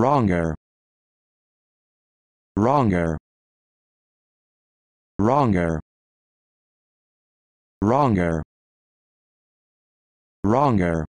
wronger wronger wronger wronger wronger